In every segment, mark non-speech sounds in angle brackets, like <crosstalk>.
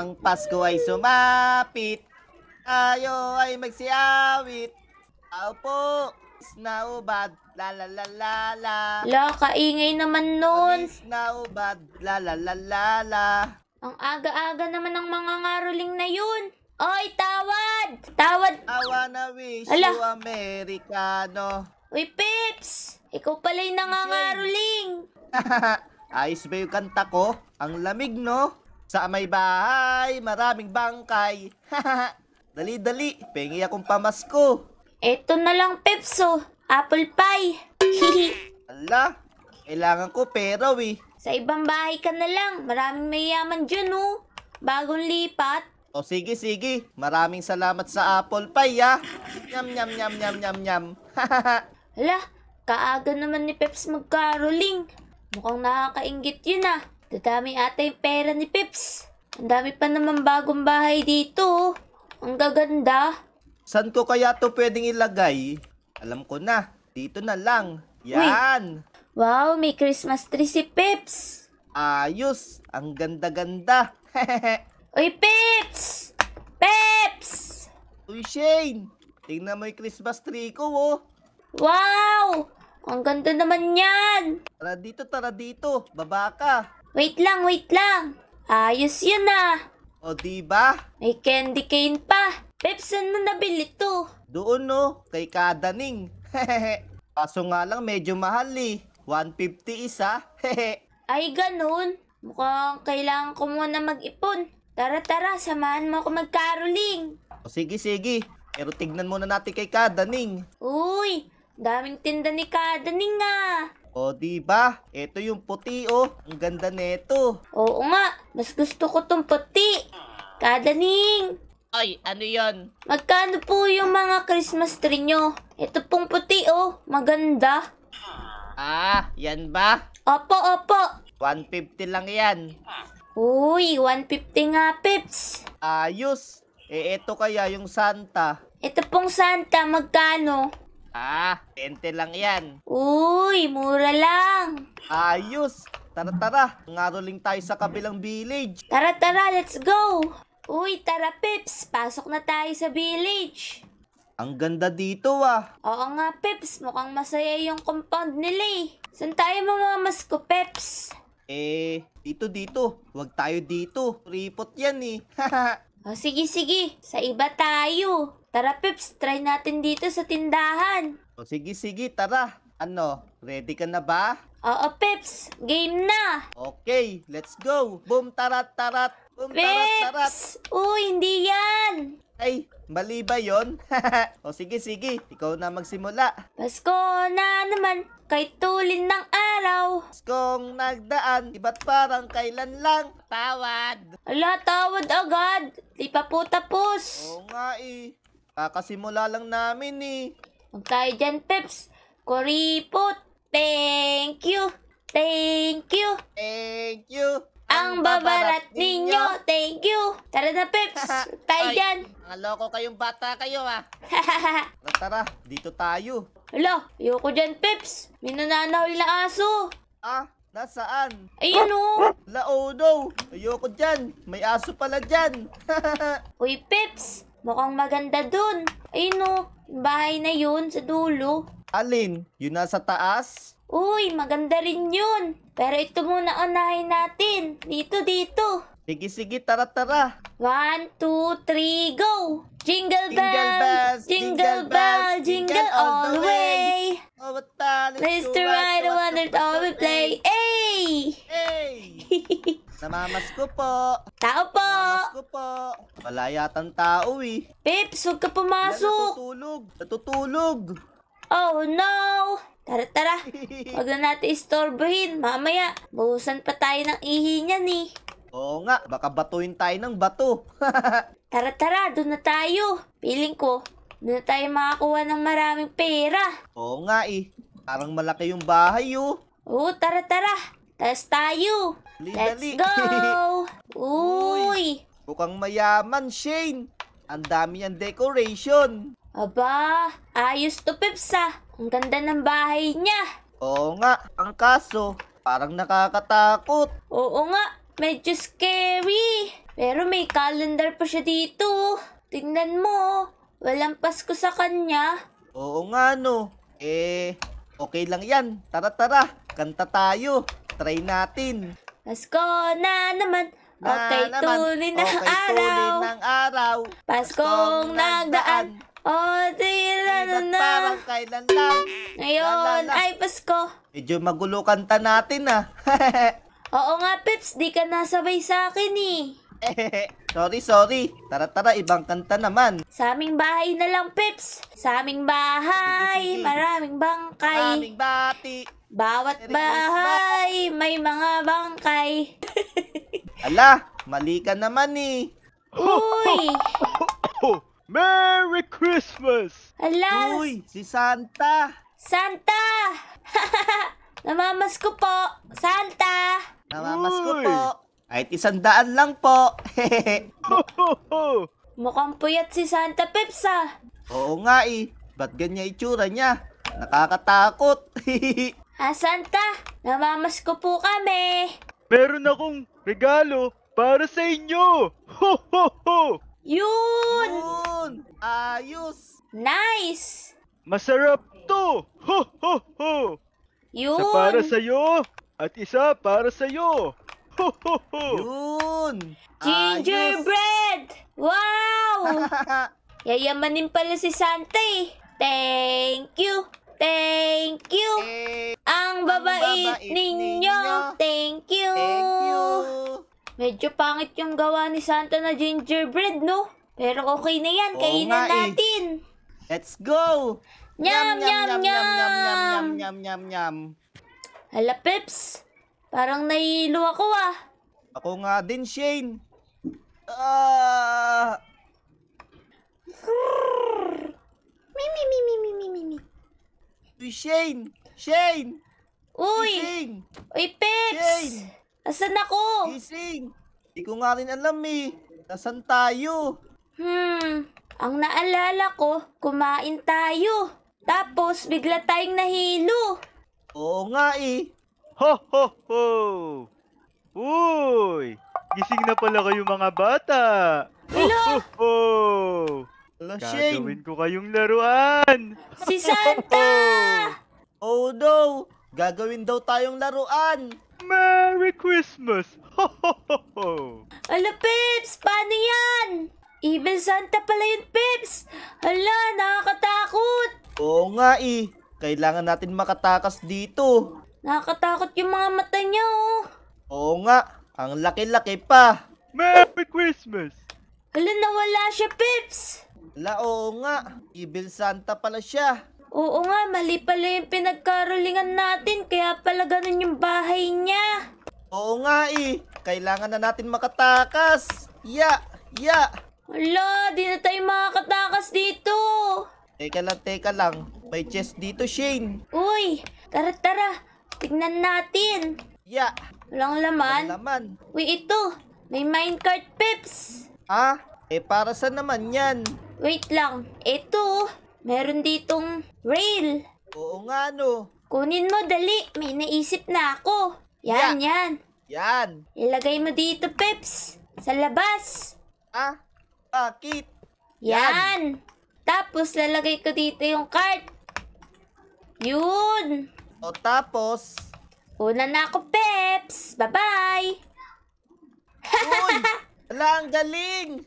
Ang Pasko ay sumapit, tayo ay magsiawit. Opo, na ubad, la la la la la. La, kaingay naman nun. na ubad, la la la la la. Ang aga-aga naman ng mga ngaruling na yun. Oy, tawad! Tawad! I wanna wish Ala. you Americano. Uy, Pips! Ikaw pala yung nangangaruling. <laughs> Ayos ba yung kanta ko? Ang lamig, no? Sa may bahay, maraming bangkay. Dali-dali, <laughs> pengi akong pamasko. Eto na lang, Pepso. Apple pie. Hihi. <laughs> Ala, kailangan ko pera, we. Sa ibang bahay ka na lang. Maraming mayaman dyan, oh. Bagong lipat. O sige, sige. Maraming salamat sa apple pie, ah. Nyam, nyam, nyam, nyam, nyam, nyam. <laughs> Hala, kaaga naman ni Peps magkaroling. Mukhang nakakaingit yun, ah. Dadami ata yung pera ni Pips. Ang dami pa naman bagong bahay dito. Oh. Ang gaganda. Saan ko kaya to pwedeng ilagay? Alam ko na. Dito na lang. Yan. Uy. Wow, may Christmas tree si Pips. Ayos. Ang ganda-ganda. <laughs> Uy, Pips! Pips! Uy, Shane. Tingnan mo yung Christmas tree ko, oh. Wow! Ang ganda naman yan! Tara dito, tara dito. Baba ka. Wait lang, wait lang. Ayos yun ah. O diba? May candy cane pa. Peps, saan mo nabili to? Doon no, kay Kadaning. Kaso nga lang medyo mahal eh. 150 isa. Ay ganun. Mukhang kailangan ko muna mag-ipon. Tara tara, samahan mo ako mag-caroling. O sige sige, pero tignan muna natin kay Kadaning. Uy, daming tinda ni Kadaning ah. O, di ba? Ito yung puti, oh. Ang ganda nito. Oo nga, mas gusto ko tong puti. Kadaning! Ay, ano yon? Magkano po yung mga Christmas tree nyo? Ito pong puti, oh. Maganda. Ah, yan ba? Opo, opo. 150 lang yan. Uy, 150 nga, Pips. Ayos. Eh, ito kaya yung Santa. Ito pong Santa, magkano? Ah, 20 lang yan. Uy, mura lang. Ayos! Tara, tara. Ngaroling tayo sa kabilang village. Tara, tara, let's go. Uy, tara, Pips. Pasok na tayo sa village. Ang ganda dito ah. Oo nga, Pips. Mukhang masaya yung compound nila eh. Saan tayo mamamas ko, Pips? Eh, dito dito. Huwag tayo dito. Ripot yan eh. <laughs> Oh, sige, sige. Sa iba tayo. Tara, Pips. Try natin dito sa tindahan. Oh, sige, sige. Tara. Ano? Ready ka na ba? Oo, Pips. Game na. Okay, let's go. Boom, tarat, tarat. Um, Pips! Uy, hindi yan! Ay, mali ba yun? <laughs> o sige, sige. Ikaw na magsimula. Pasko na naman, kay tulin ng araw. Paskong nagdaan, iba't parang kailan lang. Tawad! Ala, tawad agad! Di pa po tapos. Oo nga eh. Kakasimula lang namin eh. Huwag tayo dyan, Pips. Kuripot! Thank you! Thank you! Thank you! ang babarat ninyo. Thank you. Tara na, Peps. <laughs> Tayo Ay, dyan. Mga loko kayong bata kayo, ha. Ah. <laughs> tara, tara. Dito tayo. Hala, ayoko dyan, Peps. May nananaw na aso. Ah, nasaan? Ayan, oh. Laodo. Oh, ayoko dyan. May aso pala dyan. <laughs> Uy, Peps. Mukhang maganda dun. Ayun, oh. Bahay na yun sa dulo. Alin? Yun nasa taas? Uy, maganda rin yun. Pero ito muna unahin natin. Dito, dito. Sige, sige, tara, tara. One, two, three, go! Jingle bells, jingle bells, jingle all the way. Oh, what the? ride a wonder all we play. Hey! Ay! <laughs> Namamas ko po. Tao po. Namamas ko po. Wala yatang tao eh. Pips, huwag ka pumasok. Natutulog. Natutulog. Oh no! Tara, tara. <laughs> Huwag na natin istorbohin. Mamaya, buhusan pa tayo ng ihi niyan eh. Oo nga, baka batuin tayo ng bato. <laughs> tara, tara. Doon na tayo. Piling ko, doon na tayo makakuha ng maraming pera. Oo nga eh. Parang malaki yung bahay oh. Oo, tara, tara. Test tayo. Dali, Let's dali. go! <laughs> Uy! Bukang mayaman, Shane. Ang dami niyang decoration. Aba, ayos to, Pips ah. Ang ganda ng bahay niya. Oo nga, ang kaso, parang nakakatakot. Oo nga, medyo scary. Pero may calendar pa siya dito. Tingnan mo, walang Pasko sa kanya. Oo nga no. Eh, okay lang yan. Tara tara, kanta tayo. Try natin. Pasko na naman, Na okay naman, tuloy ng okay, araw. Tuloy ng araw. Paskong, Paskong nagdaan, Oh, sige, ano na. Parang kailan lang. Ngayon, Lala. ay Pasko. Medyo magulo kanta natin ah. <laughs> Oo nga, Pips, di ka nasabay sa akin eh. <laughs> sorry, sorry. Tara, tara, ibang kanta naman. Sa aming bahay na lang, Pips. Sa aming bahay, Sige, sige. maraming bangkay. Maraming bati. Bawat bahay, may mga bangkay. <laughs> Ala, mali ka naman eh. Uy! Merry Christmas! Hala! Uy, si Santa! Santa! <laughs> Namamas ko po! Santa! Namamas ko po! Kahit isandaan lang po! <laughs> <laughs> Mukhang puyat si Santa Pips ah. Oo nga eh! Ba't ganyan itsura niya? Nakakatakot! ah Santa! Namamas ko po kami! Meron akong regalo para sa inyo! Ho ho ho! Yun! Yun! Ayos! Nice! Masarap to! Ho, ho, ho! Yun! Isa para sa'yo at isa para sa'yo! Ho, ho, ho! Yun! Gingerbread! Wow! <laughs> Yayamanin pala si Santa eh. Thank you! Thank you! Eh, ang babait, ang babait ninyo. ninyo! Thank you! Thank you! Medyo pangit yung gawa ni Santa na gingerbread, no? Pero okay na yan, Oo kainin nga eh. natin. Let's go! Nyam, nyam, nyam, nyam, nyam, nyam, nyam, nyam. Hala, Peps. Parang nahilo ako, ah. Ako nga din, Shane. Ah! Mi, mi, mi, mi, mi, mi, mi, mi. Shane! Shane! Uy! Shane! Uy, Peps! Shane! Asan ako? Gising! Hindi ko nga rin alam eh. Nasaan tayo? Hmm, ang naalala ko, kumain tayo. Tapos bigla tayong nahilo. Oo nga eh. Ho ho ho! Uy! Gising na pala kayo mga bata! Hello! Ho ho ho! Hello, Gagawin ko kayong laruan! Si Santa! oh no! Gagawin daw tayong laruan! Merry Christmas! Ho, Pips! Paano yan? Evil Santa pala yun, Pips! Hala, nakakatakot! Oo nga eh. Kailangan natin makatakas dito. Nakakatakot yung mga mata niya, oh. Oo nga. Ang laki-laki pa. Merry Christmas! Hala, nawala siya, Pips! Hala, oo nga. Evil Santa pala siya. Oo nga, mali pala yung pinagkarolingan natin, kaya pala ganun yung bahay niya. Oo nga eh, kailangan na natin makatakas. Ya, ya. Wala, di na tayo makakatakas dito. Teka lang, teka lang. May chest dito, Shane. Uy, tara tara, tignan natin. Ya. Walang laman. Walang laman. Uy, ito, may minecart pips. Ha? Ah, eh para saan naman yan? Wait lang, ito, Meron ditong rail. Oo nga no. Kunin mo, dali. May naisip na ako. Yan, yan. Yan. Ilagay mo dito, Peps. Sa labas. Ah, bakit? Yan. Tapos, lalagay ko dito yung cart. Yun. O tapos, Una na ako, Peps. Bye-bye. uy, <laughs> ala ang galing!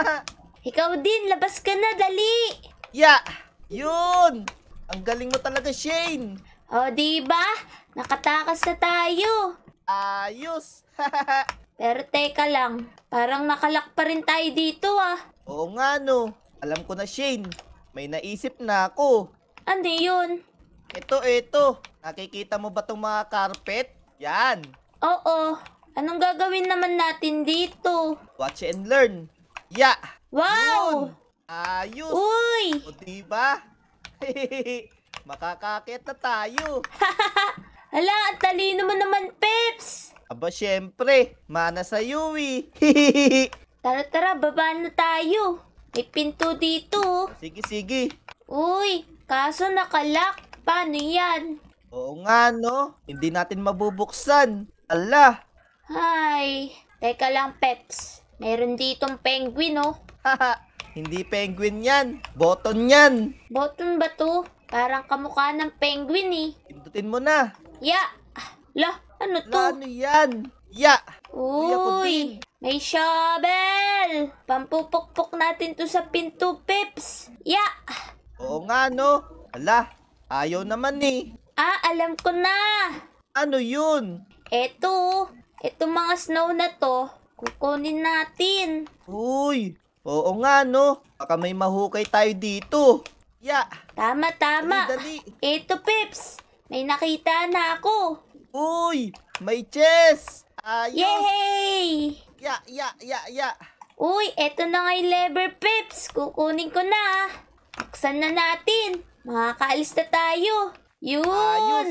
<laughs> Ikaw din, labas ka na, dali. Yeah! Yun! Ang galing mo talaga, Shane! O, oh, diba? Nakatakas na tayo. Ayos! <laughs> Pero teka lang, parang nakalak pa rin tayo dito ah. Oo nga no. Alam ko na, Shane. May naisip na ako. Ano yun? Ito, ito. Nakikita mo ba itong mga carpet? Yan. Oo. Anong gagawin naman natin dito? Watch and learn. Yeah. Wow! Yun. Ayos! Uy! O diba? <laughs> Makakakit na tayo. <laughs> Hala, ang talino mo naman, Peps! Aba, syempre. Mana sa iyo, eh. <laughs> tara, tara, baba na tayo. May pinto dito. Sige, sige. Uy, kaso nakalak. Paano yan? Oo nga, no? Hindi natin mabubuksan. Ala! Hi! Teka lang, Peps. Meron ditong penguin, oh. Hindi penguin yan. Button yan. Button ba to? Parang kamukha ng penguin eh. Pindutin mo na. Ya! Lah, ano to? La, ano yan? Ya! Uy! May shovel! Pampupukpok natin to sa pinto, Pips! Ya! Ah, Oo nga no. Ala, ayaw naman ni. Eh. Ah, alam ko na! Ano yun? Eto, eto mga snow na to, kukunin natin. Uy, Oo nga, no? Baka may mahukay tayo dito. Ya! Tama, tama. Dali, dali. Ito, Pips. May nakita na ako. Uy! May chest! Ayos! Yay! Ya, ya, ya, ya. Uy, eto na nga yung lever, Pips. Kukunin ko na. Buksan na natin. Makakaalis na tayo. Yun! Ayos!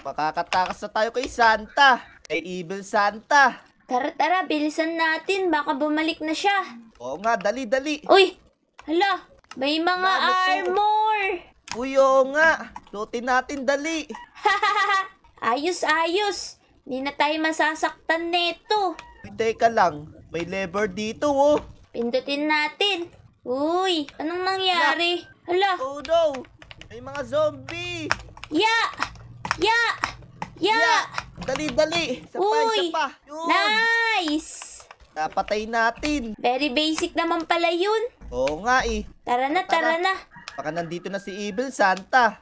Makakatakas na tayo kay Santa. Kay Evil Santa. Tara, tara. Bilisan natin. Baka bumalik na siya. Oo nga, dali-dali. Uy! Hala! May mga Lalo armor! Po. Uy, oo nga. Lutin natin, dali. <laughs> ayos, ayos. Hindi na tayo masasaktan neto. Uy, ka lang. May lever dito, oh. Pindutin natin. Uy, anong nangyari? Yeah. Hala. Oh, no. May mga zombie. Ya! Yeah. Ya! Yeah. Ya! Yeah. Dali, dali. Isa Uy. pa, isa Nice! Napatay natin. Very basic naman pala yun. Oo nga eh. Tara na, tara, tara na. Baka nandito na si Evil Santa.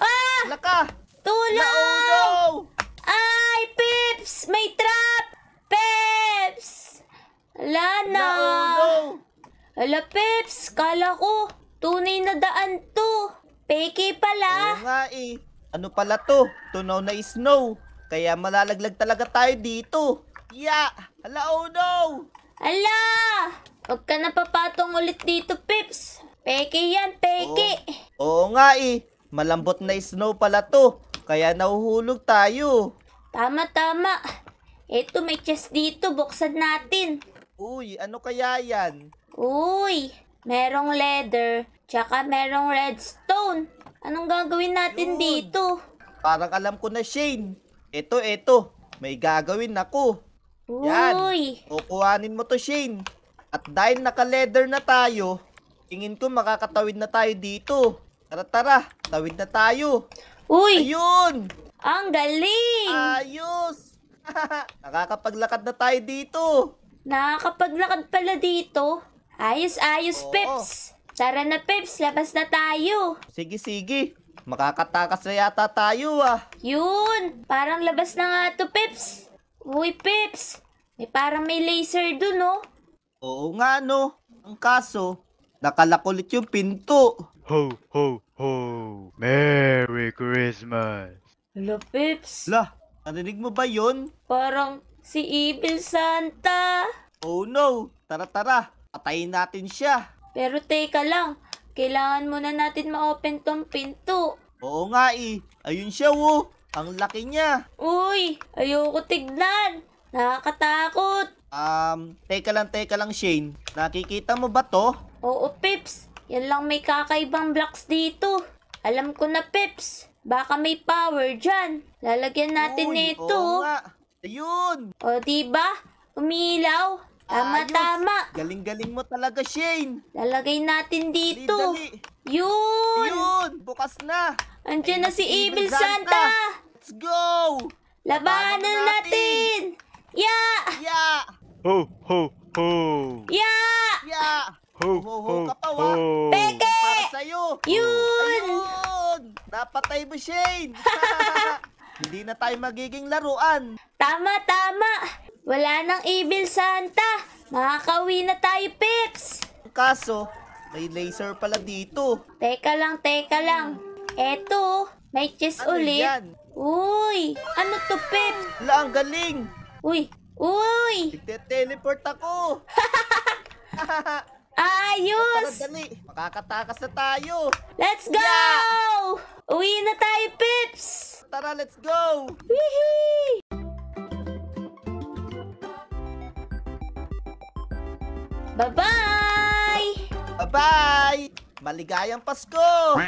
Ah! Laka! Tulong! Nauno! Ay, Pips! May trap! Pips! Lana! Nauno! Ala, Pips! Kala ko, tunay na daan to. Peke pala. Oo nga eh. Ano pala to? Tunaw na snow. Kaya malalaglag talaga tayo dito. Ya! Hala, oh Hala! Huwag ka na papatong ulit dito, Pips. Peke yan, peke. Oo, oh, oo nga eh. Malambot na snow pala to. Kaya nahuhulog tayo. Tama, tama. Eto, may chest dito. Buksan natin. Uy, ano kaya yan? Uy, merong leather. Tsaka merong redstone. Anong gagawin natin Yun. dito? Parang alam ko na, Shane. Eto, eto. May gagawin ako. Yan. Uy! Kukuhanin mo to, Shane. At dahil naka-leather na tayo, tingin ko makakatawid na tayo dito. Tara, tara. Tawid na tayo. Uy! Ayun! Ang galing! Ayos! <laughs> Nakakapaglakad na tayo dito. Nakakapaglakad pala dito. Ayos, ayos, Oo. Peps. Tara na, Peps. Labas na tayo. Sige, sige. Makakatakas na yata tayo ah. Yun! Parang labas na nga to, Peps. Uy, Pips! Eh, parang may laser dun, oh. Oo nga, no. Ang kaso, nakalakulit yung pinto. Ho, ho, ho. Merry Christmas. Hello, Pips. La, narinig mo ba yon? Parang si Evil Santa. Oh no, tara tara, patayin natin siya. Pero teka lang, kailangan muna natin ma-open tong pinto. Oo nga eh, ayun siya wo. Oh. Ang laki niya. Uy, ayoko tignan. Nakakatakot. Um, teka lang, teka lang, Shane. Nakikita mo ba to? Oo, Pips. Yan lang may kakaibang blocks dito. Alam ko na, Pips. Baka may power dyan. Lalagyan natin nito. Ayun. O, diba? Umilaw. Tama, tama. Galing-galing mo talaga, Shane. Lalagay natin dito. Dali, dali. Yun. Yun. Bukas na. Andiyan Ay, na si Evil Santa. Santa. Let's go! Labanan, Labanan natin! natin! Ya! Yeah! Ya! Yeah! Ho, ho, ho! Ya! Yeah! Ya! Yeah! Ho, ho, ho! Kapawa! Ho. Peke! Para iyo. Yun! Ayun! Napatay mo, Shane! <laughs> Hindi na tayo magiging laruan. Tama, tama. Wala nang evil Santa. Makakauwi na tayo, Pips. Kaso, may laser pala dito. Teka lang, teka lang. Eto, may chest ano ulit. Yan? Uy! Ano to, Pep? La, ang galing! Uy! Uy! Nagte-teleport ako! <laughs> Ayos! Dali. Makakatakas na tayo! Let's go! Yeah! Uwi na tayo, Pips! Tara, let's go! Wee! Bye-bye! Bye-bye! Maligayang Pasko!